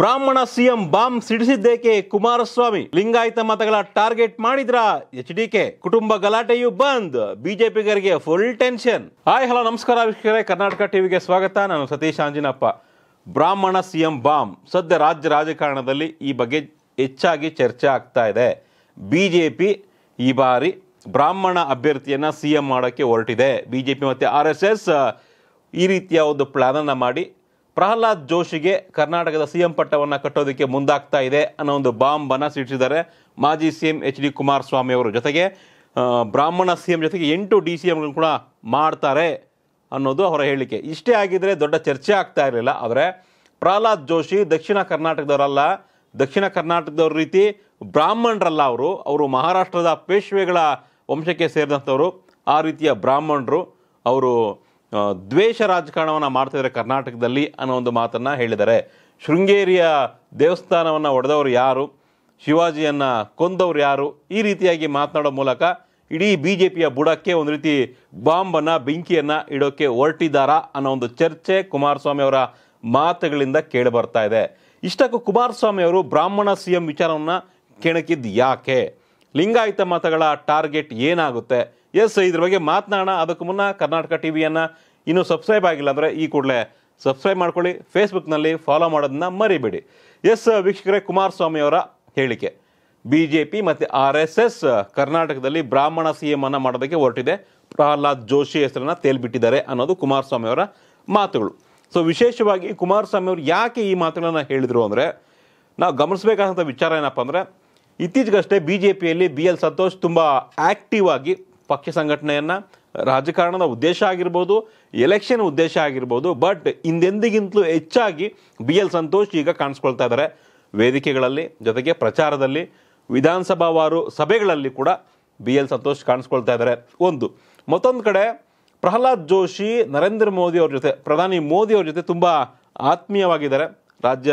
ಬ್ರಾಹ್ಮಣ CM bomb ಸಿಡಿಸಿದ್ದೇಕೆ ಕುಮಾರಸ್ವಾಮಿ ಲಿಂಗಾಯತ ಮತಗಳ ಟಾರ್ಗೆಟ್ ಮಾಡಿದ್ರ ಎಚ್ ಡಿ ಕೆ ಕುಟುಂಬ ಗಲಾಟೆಯು ಬಂದ್ ಬಿಜೆಪಿಗರಿಗೆ ಫುಲ್ ಟೆನ್ಷನ್ ಹಾಯ್ ಹಲೋ ನಮಸ್ಕಾರ ವೀಕ್ಷಕರೇ ಕರ್ನಾಟಕ ಟಿವಿಗೆ ಸ್ವಾಗತ ನಾನು ಸತೀಶ್ ಅಂಜಿನಪ್ಪ ಬ್ರಾಹ್ಮಣ ಸಿಎಂ ಬಾಂಬ್ ಸದ್ಯ ರಾಜ್ಯ ರಾಜಕಾರಣದಲ್ಲಿ ಈ ಬಗ್ಗೆ ಹೆಚ್ಚಾಗಿ ಚರ್ಚೆ ಆಗ್ತಾ ಇದೆ ಬಿಜೆಪಿ ಈ ಬಾರಿ ಬ್ರಾಹ್ಮಣ ಅಭ್ಯರ್ಥಿಯನ್ನು ಸಿ ಎಂ ಮಾಡೋಕ್ಕೆ ಹೊರಟಿದೆ ಬಿ ಜೆ ಪಿ ಮತ್ತು ಆರ್ ಎಸ್ ಎಸ್ ಈ ರೀತಿಯ ಒಂದು ಪ್ಲ್ಯಾನನ್ನು ಮಾಡಿ ಪ್ರಹ್ಲಾದ್ ಜೋಶಿಗೆ ಕರ್ನಾಟಕದ ಸಿಎಂ ಪಟ್ಟವನ್ನು ಕಟ್ಟೋದಕ್ಕೆ ಮುಂದಾಗ್ತಾ ಇದೆ ಅನ್ನೋ ಒಂದು ಬಾಂಬ್ ಬಾಂಬನ್ನು ಸಿಡಿಸಿದ್ದಾರೆ ಮಾಜಿ C M H D Kumaraswamy ಅವರು ಜೊತೆಗೆ ಬ್ರಾಹ್ಮಣ ಸಿ ಎಂ ಜೊತೆಗೆ ಎಂಟು ಡಿ ಸಿ ಎಂಗಳನ್ನು ಕೂಡ ಮಾಡ್ತಾರೆ ಅನ್ನೋದು ಅವರ ಹೇಳಿಕೆ ಇಷ್ಟೇ ಆಗಿದ್ದರೆ ದೊಡ್ಡ ಚರ್ಚೆ ಆಗ್ತಾ ಇರಲಿಲ್ಲ ಆದರೆ ಪ್ರಹ್ಲಾದ್ ಜೋಶಿ ದಕ್ಷಿಣ ಕರ್ನಾಟಕದವರಲ್ಲ ದಕ್ಷಿಣ ಕರ್ನಾಟಕದವ್ರ ರೀತಿ ಬ್ರಾಹ್ಮಣರಲ್ಲ ಅವರು ಅವರು ಮಹಾರಾಷ್ಟ್ರದ ಪೇಶ್ವೆಗಳ ವಂಶಕ್ಕೆ ಸೇರಿದಂಥವರು ಆ ರೀತಿಯ ಬ್ರಾಹ್ಮಣರು ಅವರು ದ್ವೇಷ ರಾಜಕಾರಣವನ್ನು ಮಾಡ್ತಿದ್ದಾರೆ ಕರ್ನಾಟಕದಲ್ಲಿ ಅನ್ನೋ ಒಂದು ಮಾತನ್ನು ಹೇಳಿದ್ದಾರೆ ಶೃಂಗೇರಿಯ ದೇವಸ್ಥಾನವನ್ನು ಒಡೆದವರು ಯಾರು ಶಿವಾಜಿಯನ್ನು ಕೊಂದವರು ಯಾರು ಈ ರೀತಿಯಾಗಿ ಮಾತನಾಡೋ ಮೂಲಕ ಇಡೀ ಬಿ ಜೆ ಪಿಯ ಬುಡಕ್ಕೆ ಒಂದು ರೀತಿ ಬಾಂಬನ್ನು ಬೆಂಕಿಯನ್ನು ಇಡೋಕ್ಕೆ ಹೊರಟಿದ್ದಾರಾ ಅನ್ನೋ ಒಂದು ಚರ್ಚೆ ಕುಮಾರಸ್ವಾಮಿ ಅವರ ಮಾತುಗಳಿಂದ ಕೇಳಿ ಬರ್ತಾ ಇದೆ ಇಷ್ಟಕ್ಕೂ ಕುಮಾರಸ್ವಾಮಿ ಅವರು ಬ್ರಾಹ್ಮಣ ಸಿ ಎಂ ವಿಚಾರವನ್ನು ಕೆಣಕಿದ್ದು ಯಾಕೆ ಲಿಂಗಾಯತ ಮತಗಳ ಟಾರ್ಗೆಟ್ ಏನಾಗುತ್ತೆ ಎಸ್ ಇದ್ರ ಬಗ್ಗೆ ಮಾತನಾಡೋಣ ಅದಕ್ಕೂ ಮುನ್ನ ಕರ್ನಾಟಕ ಟಿ ವಿಯನ್ನು ಇನ್ನೂ ಸಬ್ಸ್ಕ್ರೈಬ್ ಆಗಿಲ್ಲ ಅಂದರೆ ಈ ಕೂಡಲೇ ಸಬ್ಸ್ಕ್ರೈಬ್ ಮಾಡ್ಕೊಳ್ಳಿ ಫೇಸ್ಬುಕ್ನಲ್ಲಿ ಫಾಲೋ ಮಾಡೋದನ್ನ ಮರಿಬೇಡಿ ಎಸ್ ವೀಕ್ಷಕರೇ ಕುಮಾರಸ್ವಾಮಿ ಅವರ ಹೇಳಿಕೆ ಬಿ ಜೆ ಪಿ ಮತ್ತು ಆರ್ ಎಸ್ ಎಸ್ ಕರ್ನಾಟಕದಲ್ಲಿ ಬ್ರಾಹ್ಮಣ ಸಿ ಎಂ ಅನ್ನು ಮಾಡೋದಕ್ಕೆ ಹೊರಟಿದೆ ಪ್ರಹ್ಲಾದ್ ಜೋಶಿ ಹೆಸರನ್ನು ತೇಲ್ಬಿಟ್ಟಿದ್ದಾರೆ ಅನ್ನೋದು ಕುಮಾರಸ್ವಾಮಿ ಅವರ ಮಾತುಗಳು ಸೊ ವಿಶೇಷವಾಗಿ ಕುಮಾರಸ್ವಾಮಿ ಅವರು ಯಾಕೆ ಈ ಮಾತುಗಳನ್ನು ಹೇಳಿದರು ಅಂದರೆ ನಾವು ಗಮನಿಸಬೇಕಾದಂಥ ವಿಚಾರ ಏನಪ್ಪ ಅಂದರೆ ಇತ್ತೀಚೆಗಷ್ಟೇ ಬಿ ಜೆ ಪಿಯಲ್ಲಿ ಬಿ ಎಲ್ ಸಂತೋಷ್ ತುಂಬ ಆ್ಯಕ್ಟಿವ್ ಆಗಿ ಪಕ್ಷ ಸಂಘಟನೆಯನ್ನು ರಾಜಕಾರಣದ ಉದ್ದೇಶ ಆಗಿರ್ಬೋದು ಎಲೆಕ್ಷನ್ ಉದ್ದೇಶ ಆಗಿರ್ಬೋದು ಬಟ್ ಹಿಂದೆಂದಿಗಿಂತಲೂ ಹೆಚ್ಚಾಗಿ ಬಿ ಎಲ್ ಸಂತೋಷ್ ಈಗ ಕಾಣಿಸ್ಕೊಳ್ತಾ ಇದ್ದಾರೆ ವೇದಿಕೆಗಳಲ್ಲಿ ಜೊತೆಗೆ ಪ್ರಚಾರದಲ್ಲಿ ವಿಧಾನಸಭಾವಾರು ಸಭೆಗಳಲ್ಲಿ ಕೂಡ ಬಿ ಎಲ್ ಸಂತೋಷ್ ಕಾಣಿಸ್ಕೊಳ್ತಾ ಇದ್ದಾರೆ ಒಂದು ಮತ್ತೊಂದು ಕಡೆ ಪ್ರಹ್ಲಾದ್ ಜೋಶಿ ನರೇಂದ್ರ ಮೋದಿ ಅವ್ರ ಜೊತೆ ಪ್ರಧಾನಿ ಮೋದಿ ಅವ್ರ ಜೊತೆ ತುಂಬ ಆತ್ಮೀಯವಾಗಿದ್ದಾರೆ ರಾಜ್ಯ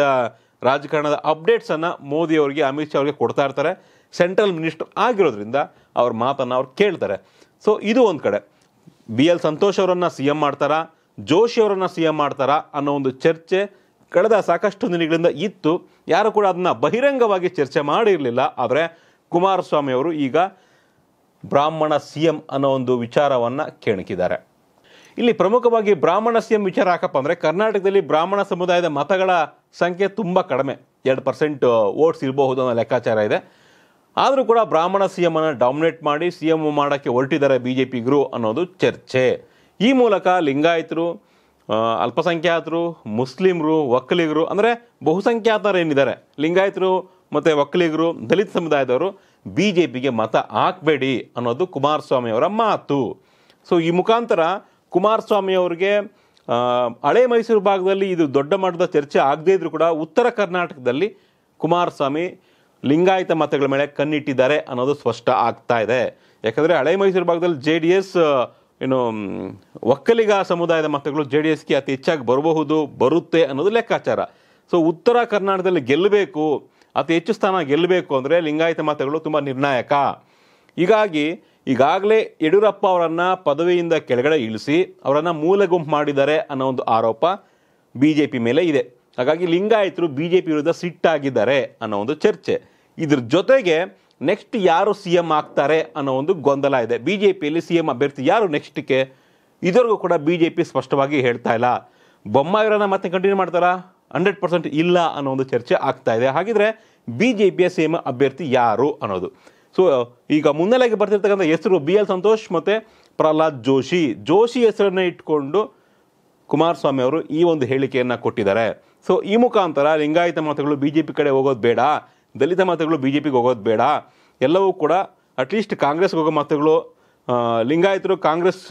ರಾಜಕಾರಣದ ಅಪ್ಡೇಟ್ಸನ್ನು ಮೋದಿ ಅವರಿಗೆ ಅಮಿತ್ ಶಾ ಅವರಿಗೆ ಕೊಡ್ತಾ ಇರ್ತಾರೆ ಸೆಂಟ್ರಲ್ ಮಿನಿಸ್ಟರ್ ಆಗಿರೋದ್ರಿಂದ ಅವ್ರ ಮಾತನ್ನು ಅವ್ರು ಕೇಳ್ತಾರೆ ಸೊ ಇದು ಒಂದು ಕಡೆ ಬಿ ಎಲ್ ಸಂತೋಷ್ ಅವರನ್ನು ಸಿ ಎಂ ಮಾಡ್ತಾರಾ ಜೋಶಿ ಅವರನ್ನು ಸಿ ಎಂ ಮಾಡ್ತಾರಾ ಅನ್ನೋ ಒಂದು ಚರ್ಚೆ ಕಳೆದ ಸಾಕಷ್ಟು ದಿನಗಳಿಂದ ಇತ್ತು ಯಾರು ಕೂಡ ಅದನ್ನು ಬಹಿರಂಗವಾಗಿ ಚರ್ಚೆ ಮಾಡಿರಲಿಲ್ಲ ಆದರೆ ಕುಮಾರಸ್ವಾಮಿ ಅವರು ಈಗ ಬ್ರಾಹ್ಮಣ ಸಿ ಎಂ ಅನ್ನೋ ಒಂದು ವಿಚಾರವನ್ನು ಕೆಣಕಿದ್ದಾರೆ ಇಲ್ಲಿ ಪ್ರಮುಖವಾಗಿ ಬ್ರಾಹ್ಮಣ ಸಿ ಎಂ ವಿಚಾರ ಹಾಕಪ್ಪ ಅಂದರೆ ಕರ್ನಾಟಕದಲ್ಲಿ ಬ್ರಾಹ್ಮಣ ಸಮುದಾಯದ ಮತಗಳ ಸಂಖ್ಯೆ ತುಂಬ ಕಡಿಮೆ ಎರಡು ಪರ್ಸೆಂಟ್ ವೋಟ್ಸ್ ಇರಬಹುದು ಅನ್ನೋ ಲೆಕ್ಕಾಚಾರ ಇದೆ ಆದರೂ ಕೂಡ ಬ್ರಾಹ್ಮಣ ಸಿ ಎಂ ಡಾಮಿನೇಟ್ ಮಾಡಿ ಸಿ ಎಂ ಮಾಡೋಕ್ಕೆ ಹೊರಟಿದ್ದಾರೆ ಬಿ ಜೆ ಪಿಗರು ಅನ್ನೋದು ಚರ್ಚೆ ಈ ಮೂಲಕ ಲಿಂಗಾಯತರು ಅಲ್ಪಸಂಖ್ಯಾತರು ಮುಸ್ಲಿಮರು ಒಕ್ಕಲಿಗರು ಅಂದರೆ ಬಹುಸಂಖ್ಯಾತರು ಏನಿದ್ದಾರೆ ಲಿಂಗಾಯತರು ಮತ್ತು ಒಕ್ಕಲಿಗರು ದಲಿತ ಸಮುದಾಯದವರು ಬಿ ಜೆ ಪಿಗೆ ಮತ ಹಾಕಬೇಡಿ ಅನ್ನೋದು ಕುಮಾರಸ್ವಾಮಿ ಅವರ ಮಾತು ಸೊ ಈ ಮುಖಾಂತರ ಕುಮಾರಸ್ವಾಮಿ ಅವರಿಗೆ ಹಳೆ ಮೈಸೂರು ಭಾಗದಲ್ಲಿ ಇದು ದೊಡ್ಡ ಮಟ್ಟದ ಚರ್ಚೆ ಆಗದೇ ಇದ್ರೂ ಕೂಡ ಉತ್ತರ ಕರ್ನಾಟಕದಲ್ಲಿ ಕುಮಾರಸ್ವಾಮಿ ಲಿಂಗಾಯತ ಮತಗಳ ಮೇಲೆ ಕಣ್ಣಿಟ್ಟಿದ್ದಾರೆ ಅನ್ನೋದು ಸ್ಪಷ್ಟ ಆಗ್ತಾ ಇದೆ ಯಾಕಂದರೆ ಹಳೆ ಮೈಸೂರು ಭಾಗದಲ್ಲಿ ಜೆ ಡಿ ಎಸ್ ಏನು ಒಕ್ಕಲಿಗ ಸಮುದಾಯದ ಮತಗಳು ಜೆ ಡಿ ಎಸ್ಗೆ ಅತಿ ಹೆಚ್ಚಾಗಿ ಬರಬಹುದು ಬರುತ್ತೆ ಅನ್ನೋದು ಲೆಕ್ಕಾಚಾರ ಸೊ ಉತ್ತರ ಕರ್ನಾಟಕದಲ್ಲಿ ಗೆಲ್ಲಬೇಕು ಅತಿ ಹೆಚ್ಚು ಸ್ಥಾನ ಗೆಲ್ಲಬೇಕು ಅಂದರೆ ಲಿಂಗಾಯತ ಮತಗಳು ತುಂಬ ನಿರ್ಣಾಯಕ ಹೀಗಾಗಿ ಈಗಾಗಲೇ ಯಡಿಯೂರಪ್ಪ ಅವರನ್ನು ಪದವಿಯಿಂದ ಕೆಳಗಡೆ ಇಳಿಸಿ ಅವರನ್ನು ಮೂಲೆ ಗುಂಪು ಮಾಡಿದ್ದಾರೆ ಅನ್ನೋ ಒಂದು ಆರೋಪ ಬಿ ಜೆ ಪಿ ಮೇಲೆ ಇದೆ ಹಾಗಾಗಿ ಲಿಂಗಾಯತರು ಬಿ ಜೆ ಪಿ ವಿರುದ್ಧ ಸಿಟ್ಟಾಗಿದ್ದಾರೆ ಅನ್ನೋ ಒಂದು ಚರ್ಚೆ ಇದ್ರ ಜೊತೆಗೆ ನೆಕ್ಸ್ಟ್ ಯಾರು ಸಿ ಎಂ ಆಗ್ತಾರೆ ಅನ್ನೋ ಒಂದು ಗೊಂದಲ ಇದೆ ಬಿ ಜೆ ಪಿಯಲ್ಲಿ ಸಿ ಎಂ ಅಭ್ಯರ್ಥಿ ಯಾರು ನೆಕ್ಸ್ಟ್ಗೆ ಇದರಿಗೂ ಕೂಡ ಬಿ ಜೆ ಪಿ ಸ್ಪಷ್ಟವಾಗಿ ಹೇಳ್ತಾ ಇಲ್ಲ ಬೊಮ್ಮಾಯಿರನ್ನ ಮತ್ತೆ ಕಂಟಿನ್ಯೂ ಮಾಡ್ತಾರಾ ಹಂಡ್ರೆಡ್ ಪರ್ಸೆಂಟ್ ಇಲ್ಲ ಅನ್ನೋ ಒಂದು ಚರ್ಚೆ ಆಗ್ತಾ ಇದೆ ಹಾಗಿದ್ರೆ ಬಿ ಜೆ ಪಿಯ ಸಿ ಎಂ ಅಭ್ಯರ್ಥಿ ಯಾರು ಅನ್ನೋದು ಸೊ ಈಗ ಮುನ್ನೆಲೆಗೆ ಬರ್ತಿರ್ತಕ್ಕಂಥ ಹೆಸರು ಬಿ ಎಲ್ ಸಂತೋಷ್ ಮತ್ತು ಪ್ರಹ್ಲಾದ್ ಜೋಶಿ ಜೋಶಿ ಹೆಸರನ್ನು ಇಟ್ಕೊಂಡು ಕುಮಾರಸ್ವಾಮಿ ಅವರು ಈ ಒಂದು ಹೇಳಿಕೆಯನ್ನು ಕೊಟ್ಟಿದ್ದಾರೆ ಸೊ ಈ ಮುಖಾಂತರ ಲಿಂಗಾಯತ ಮತಗಳು ಬಿ ಜೆ ಪಿ ಕಡೆ ಹೋಗೋದು ಬೇಡ ದಲಿತ ಮತಗಳು ಬಿ ಜೆ ಪಿಗೆ ಹೋಗೋದು ಬೇಡ ಎಲ್ಲವೂ ಕೂಡ ಅಟ್ಲೀಸ್ಟ್ ಕಾಂಗ್ರೆಸ್ಗೆ ಹೋಗೋ ಮತಗಳು ಲಿಂಗಾಯತರು ಕಾಂಗ್ರೆಸ್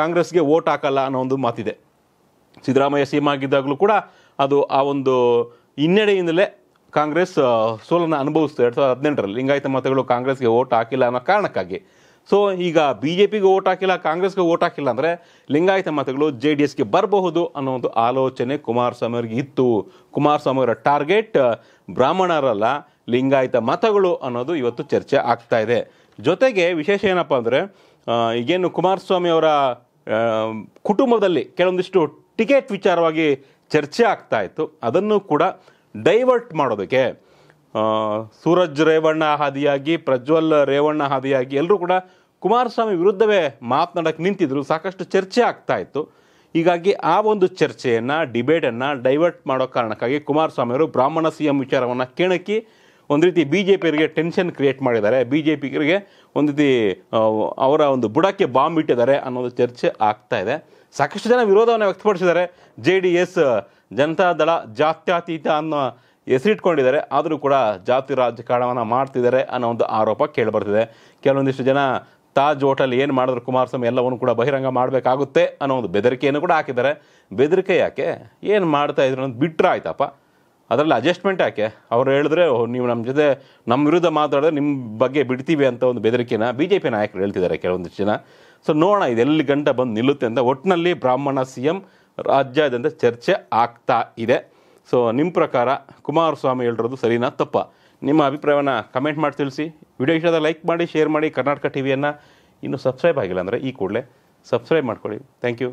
ಕಾಂಗ್ರೆಸ್ಗೆ ಓಟ್ ಹಾಕಲ್ಲ ಅನ್ನೋ ಒಂದು ಮಾತಿದೆ ಸಿದ್ದರಾಮಯ್ಯ ಸಿಮ್ ಆಗಿದ್ದಾಗಲೂ ಕೂಡ ಅದು ಆ ಒಂದು ಹಿನ್ನೆಡೆಯಿಂದಲೇ ಕಾಂಗ್ರೆಸ್ ಸೋಲನ್ನು ಅನುಭವಿಸ್ತು ಎರಡು ಸಾವಿರದ ಹದಿನೆಂಟರಲ್ಲಿ ಲಿಂಗಾಯತ ಮತಗಳು ಕಾಂಗ್ರೆಸ್ಗೆ ಓಟ್ ಹಾಕಿಲ್ಲ ಅನ್ನೋ ಕಾರಣಕ್ಕಾಗಿ ಸೊ ಈಗ ಬಿ ಜೆ ಪಿಗೆ ಓಟ್ ಹಾಕಿಲ್ಲ ಕಾಂಗ್ರೆಸ್ಗೆ ಓಟ್ ಹಾಕಿಲ್ಲ ಅಂದರೆ ಲಿಂಗಾಯತ ಮತಗಳು ಜೆ ಡಿ ಎಸ್ಗೆ ಬರಬಹುದು ಅನ್ನೋ ಒಂದು ಆಲೋಚನೆ ಕುಮಾರಸ್ವಾಮಿ ಅವರಿಗೆ ಇತ್ತು ಕುಮಾರಸ್ವಾಮಿ ಅವರ ಟಾರ್ಗೆಟ್ ಬ್ರಾಹ್ಮಣರಲ್ಲ ಲಿಂಗಾಯತ ಮತಗಳು ಅನ್ನೋದು ಇವತ್ತು ಚರ್ಚೆ ಆಗ್ತಾ ಇದೆ ಜೊತೆಗೆ ವಿಶೇಷ ಏನಪ್ಪ ಅಂದರೆ ಈಗೇನು ಕುಮಾರಸ್ವಾಮಿ ಅವರ ಕುಟುಂಬದಲ್ಲಿ ಕೆಲವೊಂದಿಷ್ಟು ಟಿಕೆಟ್ ವಿಚಾರವಾಗಿ ಚರ್ಚೆ ಆಗ್ತಾ ಇತ್ತು ಅದನ್ನು ಕೂಡ ಡೈವರ್ಟ್ ಮಾಡೋದಕ್ಕೆ ಸೂರಜ್ ರೇವಣ್ಣ ಹಾದಿಯಾಗಿ ಪ್ರಜ್ವಲ್ ರೇವಣ್ಣ ಹಾದಿಯಾಗಿ ಎಲ್ಲರೂ ಕೂಡ ಕುಮಾರಸ್ವಾಮಿ ವಿರುದ್ಧವೇ ಮಾತನಾಡಕ್ಕೆ ನಿಂತಿದ್ರು ಸಾಕಷ್ಟು ಚರ್ಚೆ ಆಗ್ತಾ ಇತ್ತು ಹೀಗಾಗಿ ಆ ಒಂದು ಚರ್ಚೆಯನ್ನು ಡಿಬೇಟನ್ನು ಡೈವರ್ಟ್ ಮಾಡೋ ಕಾರಣಕ್ಕಾಗಿ ಕುಮಾರಸ್ವಾಮಿಯವರು ಬ್ರಾಹ್ಮಣ ಸಿ ಎಂ ವಿಚಾರವನ್ನು ಕೆಣಕಿ ಒಂದು ರೀತಿ ಬಿ ಜೆ ಪಿಯವರಿಗೆ ಟೆನ್ಷನ್ ಕ್ರಿಯೇಟ್ ಮಾಡಿದ್ದಾರೆ ಬಿ ಜೆ ಪಿಗರಿಗೆ ಒಂದು ರೀತಿ ಅವರ ಒಂದು ಬುಡಕ್ಕೆ ಬಾಂಬ್ ಇಟ್ಟಿದ್ದಾರೆ ಅನ್ನೋದು ಚರ್ಚೆ ಆಗ್ತಾ ಇದೆ ಸಾಕಷ್ಟು ಜನ ವಿರೋಧವನ್ನು ವ್ಯಕ್ತಪಡಿಸಿದ್ದಾರೆ ಜೆ ಡಿ ಎಸ್ ಜನತಾದಳ ಜಾತ್ಯಾತೀತ ಅನ್ನೋ ಹೆಸರಿಟ್ಕೊಂಡಿದ್ದಾರೆ ಆದರೂ ಕೂಡ ಜಾತಿ ರಾಜಕಾರಣವನ್ನು ಮಾಡ್ತಿದ್ದಾರೆ ಅನ್ನೋ ಒಂದು ಆರೋಪ ಕೇಳಿಬರ್ತಿದೆ ಕೆಲವೊಂದಿಷ್ಟು ಜನ ತಾಜ್ ಹೋಟೆಲ್ ಏನು ಮಾಡಿದ್ರು ಕುಮಾರಸ್ವಾಮಿ ಎಲ್ಲವನ್ನು ಕೂಡ ಬಹಿರಂಗ ಮಾಡಬೇಕಾಗುತ್ತೆ ಅನ್ನೋ ಒಂದು ಬೆದರಿಕೆಯನ್ನು ಕೂಡ ಹಾಕಿದ್ದಾರೆ ಬೆದರಿಕೆ ಯಾಕೆ ಏನು ಮಾಡ್ತಾ ಇದ್ರು ಅನ್ನೋದು ಬಿಟ್ಟರೆ ಆಯ್ತಪ್ಪ ಅದರಲ್ಲಿ ಅಡ್ಜಸ್ಟ್ಮೆಂಟ್ ಯಾಕೆ ಅವ್ರು ಹೇಳಿದ್ರೆ ನೀವು ನಮ್ಮ ಜೊತೆ ನಮ್ಮ ವಿರುದ್ಧ ಮಾತಾಡಿದ್ರೆ ನಿಮ್ಮ ಬಗ್ಗೆ ಬಿಡ್ತೀವಿ ಅಂತ ಒಂದು ಬೆದರಿಕೆನ ಬಿ ಜೆ ಪಿ ನಾಯಕರು ಹೇಳ್ತಿದ್ದಾರೆ ಕೆಲವೊಂದಿಷ್ಟು ಜನ ಸೊ ನೋಡೋಣ ಇದೆಲ್ಲಿ ಗಂಟೆ ಬಂದು ನಿಲ್ಲುತ್ತೆ ಅಂತ ಒಟ್ಟಿನಲ್ಲಿ ಬ್ರಾಹ್ಮಣ ಸಿ ಎಂ ರಾಜ್ಯಾದ್ಯಂತ ಚರ್ಚೆ ಆಗ್ತಾ ಇದೆ ಸೊ ನಿಮ್ಮ ಪ್ರಕಾರ ಕುಮಾರಸ್ವಾಮಿ ಹೇಳಿರೋದು ಸರಿನಾ ತಪ್ಪ ನಿಮ್ಮ ಅಭಿಪ್ರಾಯವನ್ನು ಕಮೆಂಟ್ ಮಾಡಿ ತಿಳಿಸಿ ವಿಡಿಯೋ ಇಷ್ಟದ ಲೈಕ್ ಮಾಡಿ ಶೇರ್ ಮಾಡಿ ಕರ್ನಾಟಕ ಟಿ ವಿಯನ್ನು ಇನ್ನೂ ಸಬ್ಸ್ಕ್ರೈಬ್ ಆಗಿಲ್ಲ ಅಂದರೆ ಈ ಕೂಡಲೇ ಸಬ್ಸ್ಕ್ರೈಬ್ ಮಾಡ್ಕೊಳ್ಳಿ ಥ್ಯಾಂಕ್ ಯು